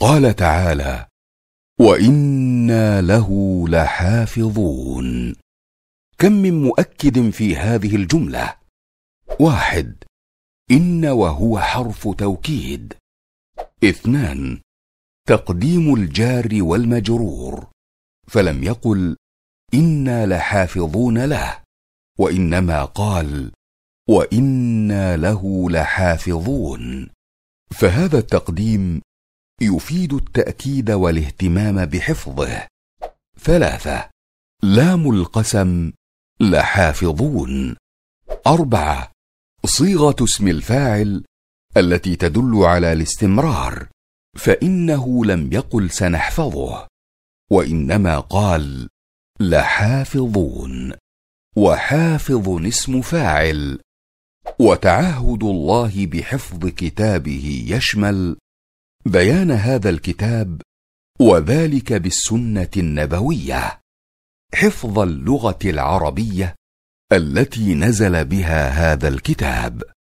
قال تعالى وانا له لحافظون كم من مؤكد في هذه الجمله واحد ان وهو حرف توكيد اثنان تقديم الجار والمجرور فلم يقل انا لحافظون له وانما قال وانا له لحافظون فهذا التقديم يفيد التاكيد والاهتمام بحفظه ثلاثه لام القسم لحافظون اربعه صيغه اسم الفاعل التي تدل على الاستمرار فانه لم يقل سنحفظه وانما قال لحافظون وحافظ اسم فاعل وتعهد الله بحفظ كتابه يشمل بيان هذا الكتاب وذلك بالسنه النبويه حفظ اللغه العربيه التي نزل بها هذا الكتاب